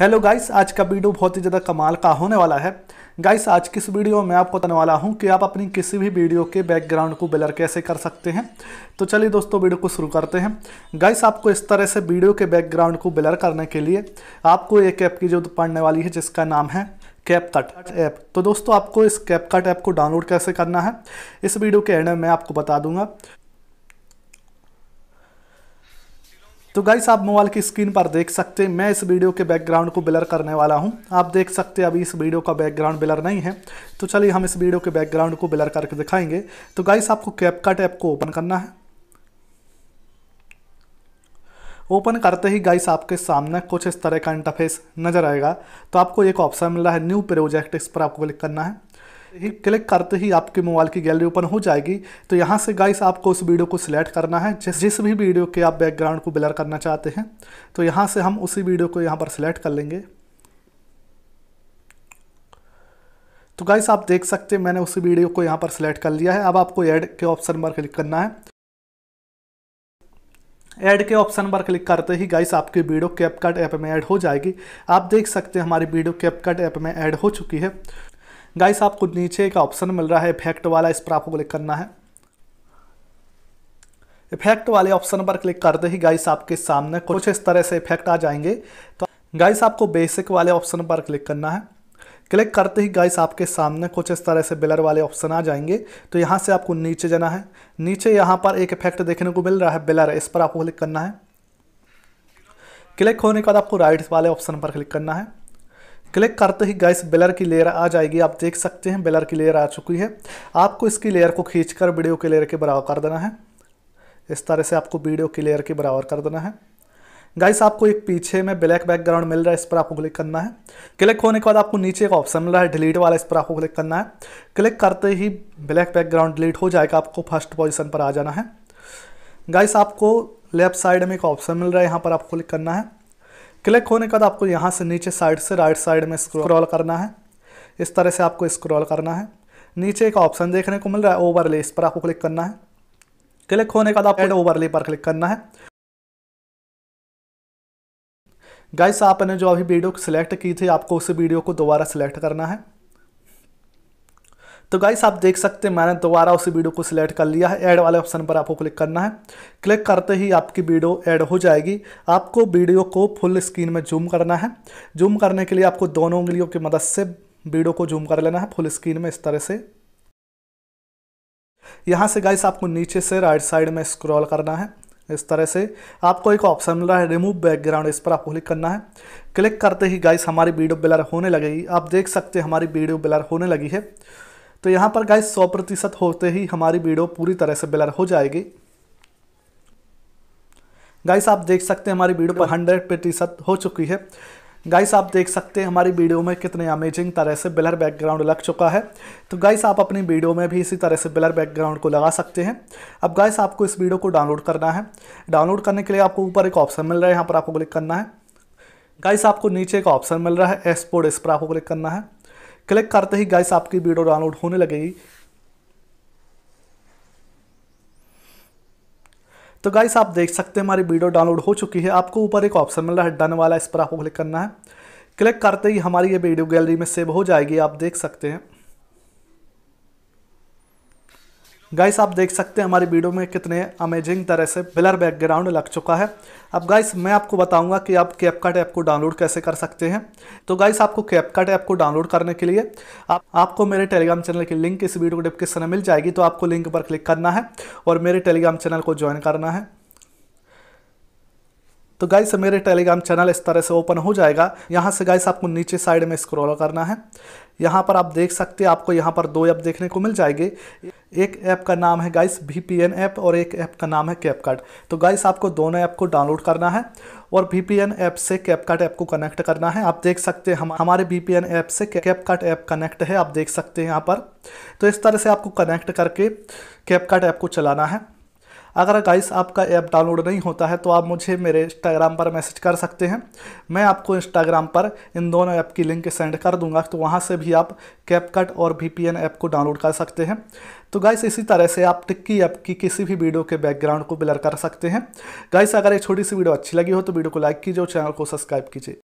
hello guys आज का video बहुत ही ज़्यादा कमाल का होने वाला है गाइस आज की इस वीडियो में आपको बताने वाला हूं कि आप अपनी किसी भी वीडियो के बैकग्राउंड को ब्लर कैसे कर सकते हैं तो चलिए दोस्तों वीडियो को शुरू करते हैं गाइस आपको इस तरह से वीडियो के बैकग्राउंड को ब्लर करने के लिए आपको एक ऐप की जरूरत पड़ने वाली है जिसका नाम है कैप कट ऐप तो दोस्तों आपको इस कैप कट ऐप को डाउनलोड कैसे करना है इस वीडियो के एंड में आपको बता दूंगा तो गाइस आप मोबाइल की स्क्रीन पर देख सकते हैं मैं इस वीडियो के बैकग्राउंड को ब्लर करने वाला हूं आप देख सकते हैं अभी इस वीडियो का बैकग्राउंड ब्लर नहीं है तो चलिए हम इस वीडियो के बैकग्राउंड को ब्लर करके दिखाएंगे तो गाइस आपको कैपकट ऐप को ओपन करना है ओपन करते ही गाइस आपके सामने कुछ इस तरह का इंटरफेस नज़र आएगा तो आपको एक ऑप्शन मिल रहा है न्यू प्रोजेक्ट इस पर आपको क्लिक करना है ही क्लिक करते ही आपके मोबाइल की गैलरी ओपन हो जाएगी तो यहाँ से गाइस आपको उस वीडियो को सिलेक्ट करना है जिस जिस भी वीडियो के आप बैकग्राउंड को ब्लर करना चाहते हैं तो यहाँ से हम उसी वीडियो को यहाँ पर सिलेक्ट कर लेंगे तो गाइस आप देख सकते हैं मैंने उसी वीडियो को यहाँ पर सिलेक्ट कर लिया है अब आपको एड के ऑप्शन पर क्लिक करना है ऐड के ऑप्शन पर क्लिक करते ही गाइस आपकी वीडियो कैपकट ऐप में ऐड हो जाएगी आप देख सकते हैं हमारी वीडियो कैपकट ऐप में ऐड हो चुकी है गाइस आपको नीचे एक ऑप्शन मिल रहा है इफेक्ट वाला इस पर आपको क्लिक करना है इफेक्ट वाले ऑप्शन पर क्लिक करते ही गाइस आपके सामने कुछ इस तरह से इफेक्ट आ जाएंगे तो गाइस आपको बेसिक वाले ऑप्शन पर क्लिक करना है क्लिक करते ही गाइस आपके सामने कुछ इस तरह से बिलर वाले ऑप्शन आ जाएंगे तो यहाँ से आपको नीचे जाना है नीचे यहाँ पर एक इफेक्ट देखने को मिल रहा है बिलर इस पर आपको क्लिक करना है क्लिक होने के बाद आपको राइट वाले ऑप्शन पर क्लिक करना है क्लिक करते ही गैस बेलर की लेयर आ जाएगी आप देख सकते हैं बेलर की लेयर आ चुकी है आपको इसकी लेयर को खींचकर वीडियो के लेयर के बराबर कर देना है इस तरह से आपको वीडियो की लेयर के बराबर कर देना है गाइस आपको एक पीछे में ब्लैक बैकग्राउंड मिल रहा है इस पर आपको क्लिक करना है क्लिक होने के बाद आपको नीचे एक ऑप्शन मिल रहा है डिलीट वाला इस पर आपको क्लिक करना है क्लिक करते ही ब्लैक बैकग्राउंड डिलीट हो जाएगा आपको फर्स्ट पोजिशन पर आ जाना है गाइस आपको लेफ्ट साइड में एक ऑप्शन मिल रहा है यहाँ पर आपको क्लिक करना है क्लिक होने के बाद आपको यहाँ से नीचे साइड से राइट साइड में स्क्रॉल करना है इस तरह से आपको स्क्रॉल करना है नीचे एक ऑप्शन देखने को मिल रहा है ओवरले इस पर आपको क्लिक करना है क्लिक होने के बाद आपको ओवरले पर क्लिक करना है गाइस आपने जो अभी वीडियो सेलेक्ट की थी आपको उस वीडियो को दोबारा सेलेक्ट करना है तो गाइस आप देख सकते हैं मैंने दोबारा उसी वीडियो को सिलेक्ट कर लिया है ऐड वाले ऑप्शन पर आपको क्लिक करना है क्लिक करते ही आपकी वीडियो ऐड हो जाएगी आपको वीडियो को फुल स्क्रीन में जूम करना है जूम करने के लिए आपको दोनों उंगलियों की मदद से वीडियो को जूम कर लेना है फुल स्क्रीन में इस तरह से यहाँ से गाइस आपको नीचे से राइट साइड में स्क्रॉल करना है इस तरह से आपको एक ऑप्शन मिल रहा है रिमूव बैकग्राउंड इस पर आपको क्लिक करना है क्लिक करते ही गाइस हमारी वीडियो ब्लर होने लगेगी आप देख सकते हैं हमारी वीडियो ब्लर होने लगी है तो यहाँ पर गाइस सौ प्रतिशत होते ही हमारी वीडियो पूरी तरह से ब्लर हो जाएगी गाइस आप देख सकते हैं हमारी वीडियो पर हंड्रेड प्रतिशत हो चुकी है गाइस आप देख सकते हैं हमारी वीडियो में कितने अमेजिंग तरह से ब्लर बैकग्राउंड लग चुका है तो गाइस आप अपनी वीडियो में भी इसी तरह से ब्लर बैकग्राउंड को लगा सकते हैं अब गाइस आपको इस वीडियो को डाउनलोड करना है डाउनलोड करने के लिए आपको ऊपर एक ऑप्शन मिल रहा है यहाँ पर आपको क्लिक करना है गाइस आपको नीचे एक ऑप्शन मिल रहा है एसपोर्ड इस पर आपको क्लिक करना है क्लिक करते ही गाइस आपकी वीडियो डाउनलोड होने लगेगी तो गाइस आप देख सकते हैं हमारी वीडियो डाउनलोड हो चुकी है आपको ऊपर एक ऑप्शन मिल रहा है डन वाला इस पर आपको क्लिक करना है क्लिक करते ही हमारी ये वीडियो गैलरी में सेव हो जाएगी आप देख सकते हैं गाइस आप देख सकते हैं हमारी वीडियो में कितने अमेजिंग तरह से ब्लर बैकग्राउंड लग चुका है अब गाइस मैं आपको बताऊंगा कि आप कैपकट ऐप को डाउनलोड कैसे कर सकते हैं तो गाइस आपको कैपकट ऐप को डाउनलोड करने के लिए आप आपको मेरे टेलीग्राम चैनल की लिंक इस वीडियो को डिस्क्रिप्शन में मिल जाएगी तो आपको लिंक पर क्लिक करना है और मेरे टेलीग्राम चैनल को ज्वाइन करना है तो गाइस मेरे टेलीग्राम चैनल इस तरह से ओपन हो जाएगा यहाँ से गाइस आपको नीचे साइड में स्क्रॉल करना है यहाँ पर आप देख सकते हैं आपको यहाँ पर दो ऐप देखने को मिल जाएंगे एक ऐप का नाम है गाइस वी ऐप और एक ऐप का नाम है कैपकार्ट तो गाइस आपको दोनों ऐप को डाउनलोड करना है और वी ऐप से कैपकार्ट ऐप को कनेक्ट करना है आप देख सकते हैं हम हमारे वी ऐप से कैपकार्ट ऐप कनेक्ट है आप देख सकते हैं यहाँ पर तो इस तरह से आपको कनेक्ट करके कैपकार्ट ऐप को चलाना है अगर गाइस आपका ऐप डाउनलोड नहीं होता है तो आप मुझे मेरे इंस्टाग्राम पर मैसेज कर सकते हैं मैं आपको इंस्टाग्राम पर इन दोनों ऐप की लिंक सेंड कर दूंगा तो वहाँ से भी आप कैपकट और वी ऐप को डाउनलोड कर सकते हैं तो गाइस इसी तरह से आप टिक्की ऐप की किसी भी वीडियो के बैकग्राउंड को ब्लर कर सकते हैं गाइस अगर ये छोटी सी वीडियो अच्छी लगी हो तो वीडियो को लाइक कीजिए और चैनल को सब्सक्राइब कीजिए